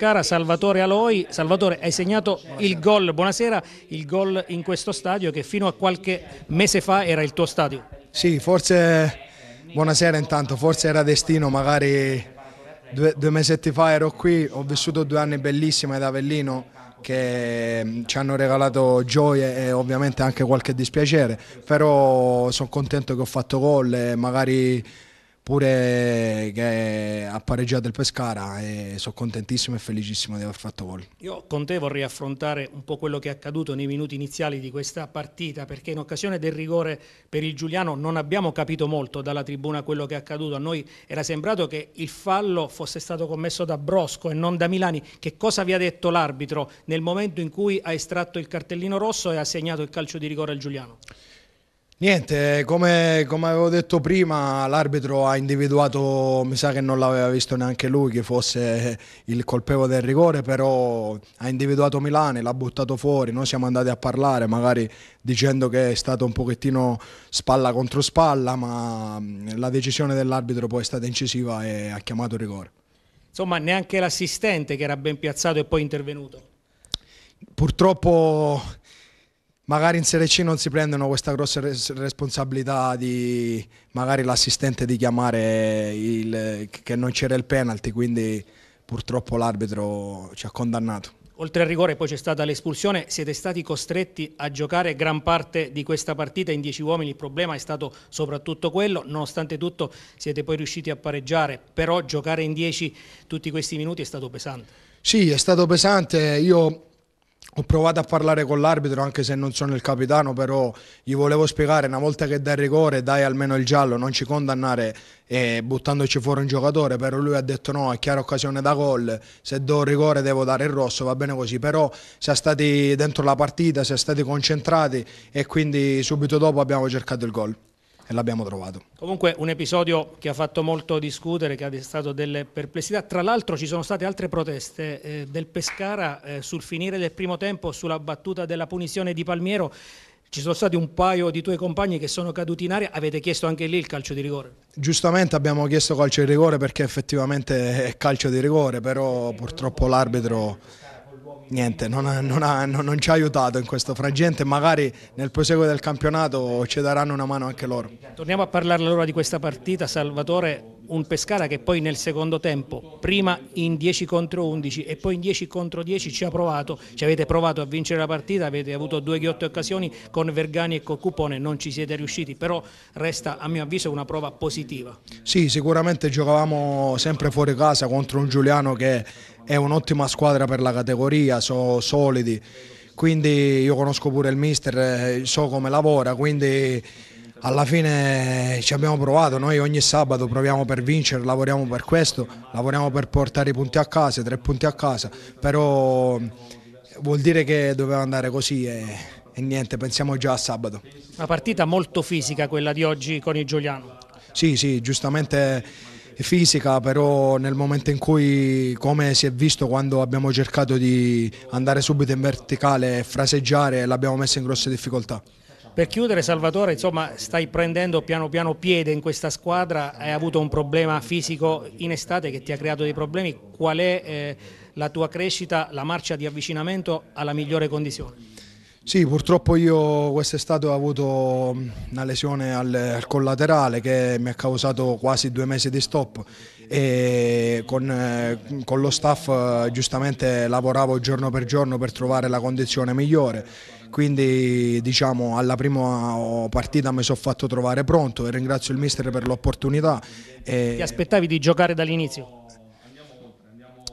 Pescara, Salvatore Aloi. Salvatore, hai segnato il gol, buonasera, il gol in questo stadio che fino a qualche mese fa era il tuo stadio. Sì, forse, buonasera intanto, forse era destino, magari due, due mesetti fa ero qui, ho vissuto due anni bellissimi ad Avellino che mm, ci hanno regalato gioie e ovviamente anche qualche dispiacere, però sono contento che ho fatto gol e magari pure che ha pareggiato il Pescara e sono contentissimo e felicissimo di aver fatto gol. Io con te vorrei affrontare un po' quello che è accaduto nei minuti iniziali di questa partita perché in occasione del rigore per il Giuliano non abbiamo capito molto dalla tribuna quello che è accaduto, a noi era sembrato che il fallo fosse stato commesso da Brosco e non da Milani, che cosa vi ha detto l'arbitro nel momento in cui ha estratto il cartellino rosso e ha segnato il calcio di rigore al Giuliano? Niente, eh, come, come, avevo detto prima, l'arbitro ha individuato, mi sa che non l'aveva visto neanche lui, che fosse eh, il colpevole del rigore, però ha individuato Milani, l'ha buttato fuori, noi siamo andati a parlare, magari dicendo che è stato un pochettino spalla contro spalla, ma mm, la decisione dell'arbitro poi è stata incisiva e ha chiamato il rigore. Insomma, neanche l'assistente che era ben piazzato e poi intervenuto. Purtroppo magari in Serie C non si prendono questa grossa responsabilità di magari l'assistente di chiamare il, che non c'era il penalty, quindi purtroppo l'arbitro ci ha condannato. Oltre al rigore poi c'è stata l'espulsione, siete stati costretti a giocare gran parte di questa partita in 10 uomini, il problema è stato soprattutto quello, nonostante tutto siete poi riusciti a pareggiare, però giocare in 10 tutti questi minuti è stato pesante. Sì, è stato pesante, io ho provato a parlare con l'arbitro anche se non sono il capitano però gli volevo spiegare una volta che dai rigore dai almeno il giallo non ci condannare eh, buttandoci fuori un giocatore però lui ha detto no è chiara occasione da gol se do rigore devo dare il rosso va bene così però siamo stati dentro la partita siamo stati concentrati e quindi subito dopo abbiamo cercato il gol e l'abbiamo trovato. Comunque un episodio che ha fatto molto discutere, che ha destato delle perplessità. Tra l'altro ci sono state altre proteste eh, del Pescara eh, sul finire del primo tempo, sulla battuta della punizione di Palmiero. Ci sono stati un paio di tuoi compagni che sono caduti in aria, avete chiesto anche lì il calcio di rigore? Giustamente abbiamo chiesto calcio di rigore perché effettivamente è calcio di rigore, però purtroppo l'arbitro niente, non, non, ha, non, non, ci ha aiutato in questo frangente, magari nel proseguo del campionato ci daranno una mano anche loro. Torniamo a parlare allora di questa partita, Salvatore, un Pescara che poi nel secondo tempo, prima in 10 contro 11 e poi in 10 contro 10 ci ha provato, ci avete provato a vincere la partita, avete avuto due ghiotte occasioni con Vergani e col Cupone, non ci siete riusciti, però resta a mio avviso una prova positiva. Sì, sicuramente giocavamo sempre fuori casa contro un Giuliano che è un'ottima squadra per la categoria, sono solidi, quindi io conosco pure il mister, eh, so come lavora, quindi alla fine ci abbiamo provato, noi ogni sabato proviamo per vincere, lavoriamo per questo, lavoriamo per portare i punti a casa, tre punti a casa, però vuol dire che doveva andare così e, e niente, pensiamo già a sabato. Una partita molto fisica quella di oggi con il Giuliano. Sì, sì, giustamente fisica, però nel momento in cui, come si è visto quando abbiamo cercato di andare subito in verticale e fraseggiare, l'abbiamo messa in grosse difficoltà. Per chiudere Salvatore, insomma, stai prendendo piano piano piede in questa squadra, hai avuto un problema fisico in estate che ti ha creato dei problemi, qual è eh, la tua crescita, la marcia di avvicinamento alla migliore condizione? Sì, purtroppo io quest'estate ho avuto una lesione al, al, collaterale che mi ha causato quasi due mesi di stop e con, eh, con lo staff eh, giustamente lavoravo giorno per giorno per trovare la condizione migliore quindi diciamo alla prima partita mi sono fatto trovare pronto e ringrazio il mister per l'opportunità. Ti aspettavi di giocare dall'inizio?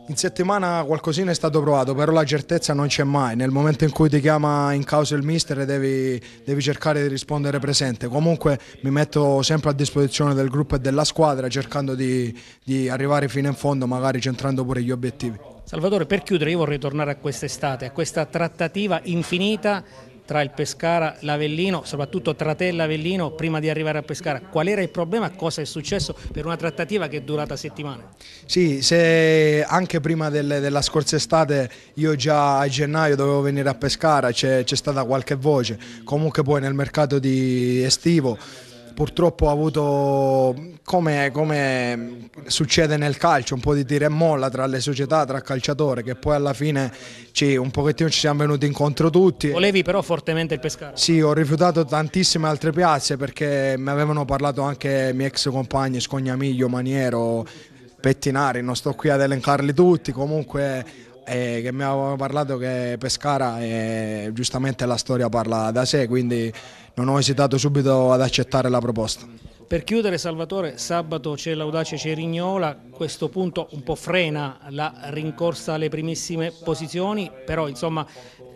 In settimana qualcosina è stato provato, però la certezza non c'è mai. Nel momento in cui ti chiama in causa il mister devi, devi, cercare di rispondere presente. Comunque mi metto sempre a disposizione del gruppo e della squadra cercando di, di arrivare fino in fondo, magari centrando pure gli obiettivi. Salvatore, per chiudere io vorrei tornare a quest'estate, a questa trattativa infinita tra il Pescara e l'Avellino, soprattutto tra te e l'Avellino, prima di arrivare a Pescara. Qual era il problema? Cosa è successo per una trattativa che è durata settimane? Sì, se anche prima del, della scorsa estate io già a gennaio dovevo venire a Pescara, c'è stata qualche voce, comunque poi nel mercato estivo purtroppo ho avuto come, come, succede nel calcio, un po' di tira e molla tra le società, tra calciatore, che poi alla fine ci, un pochettino ci siamo venuti incontro tutti. Volevi però fortemente il Pescara? Sì, ho rifiutato tantissime altre piazze perché mi avevano parlato anche i miei ex compagni Scognamiglio, Maniero, Pettinari, non sto qui ad elencarli tutti, comunque eh, che mi avevano parlato che Pescara eh, giustamente la storia parla da sé, quindi non ho esitato subito ad accettare la proposta. Per chiudere Salvatore, sabato c'è l'audace Cerignola, questo punto un po' frena la rincorsa alle primissime posizioni, però insomma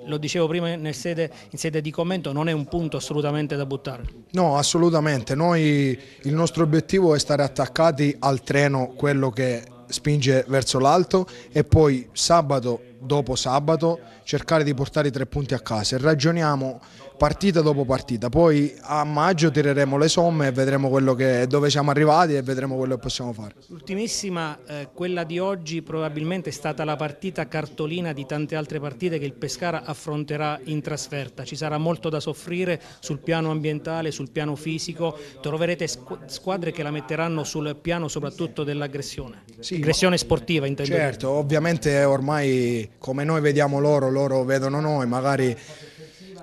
lo dicevo prima sede, in sede di commento, non è un punto assolutamente da buttare. No, assolutamente, noi il nostro obiettivo è stare attaccati al treno, quello che spinge verso l'alto e poi sabato dopo sabato, cercare di portare i tre punti a casa e ragioniamo partita dopo partita. Poi a maggio tireremo le somme e vedremo che, dove siamo arrivati e vedremo quello che possiamo fare. L'ultimissima, eh, quella di oggi, probabilmente è stata la partita cartolina di tante altre partite che il Pescara affronterà in trasferta. Ci sarà molto da soffrire sul piano ambientale, sul piano fisico. Troverete squadre che la metteranno sul piano soprattutto dell'aggressione. Sì, aggressione sportiva intendo. Certo, ovviamente ormai come noi vediamo loro, loro vedono noi, magari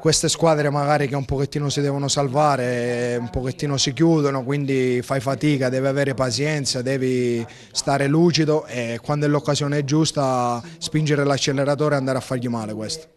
queste squadre magari che un pochettino si devono salvare, un pochettino si chiudono, quindi fai fatica, devi avere pazienza, devi stare lucido e quando l'occasione è giusta spingere l'acceleratore e andare a fargli male questo.